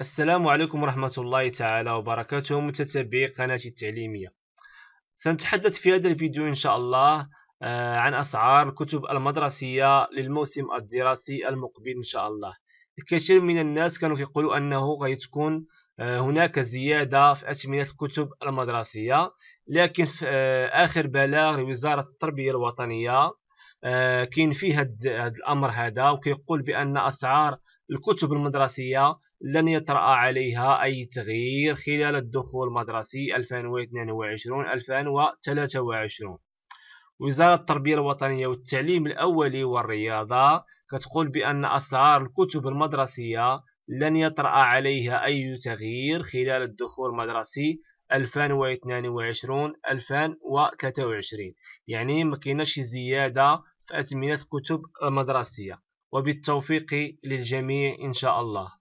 السلام عليكم ورحمة الله تعالى وبركاته متتبعي قناتي التعليمية سنتحدث في هذا الفيديو إن شاء الله آه، عن أسعار الكتب المدرسية للموسم الدراسي المقبل إن شاء الله الكثير من الناس كانوا يقولوا أنه غيتكون آه، هناك زيادة في أثمنة الكتب المدرسية لكن في آه، آخر بلاغ لوزارة التربية الوطنية كاين فيه هذا الأمر هذا وكيقول بأن أسعار الكتب المدرسية لن يطرأ عليها أي تغيير خلال الدخول المدرسي 2022-2023 وزارة التربية الوطنية والتعليم الأولي والرياضة كتقول بأن أسعار الكتب المدرسية لن يطرأ عليها أي تغيير خلال الدخول المدرسي 2022-2023 يعني ما زيادة في أثمنة الكتب المدرسية وبالتوفيق للجميع إن شاء الله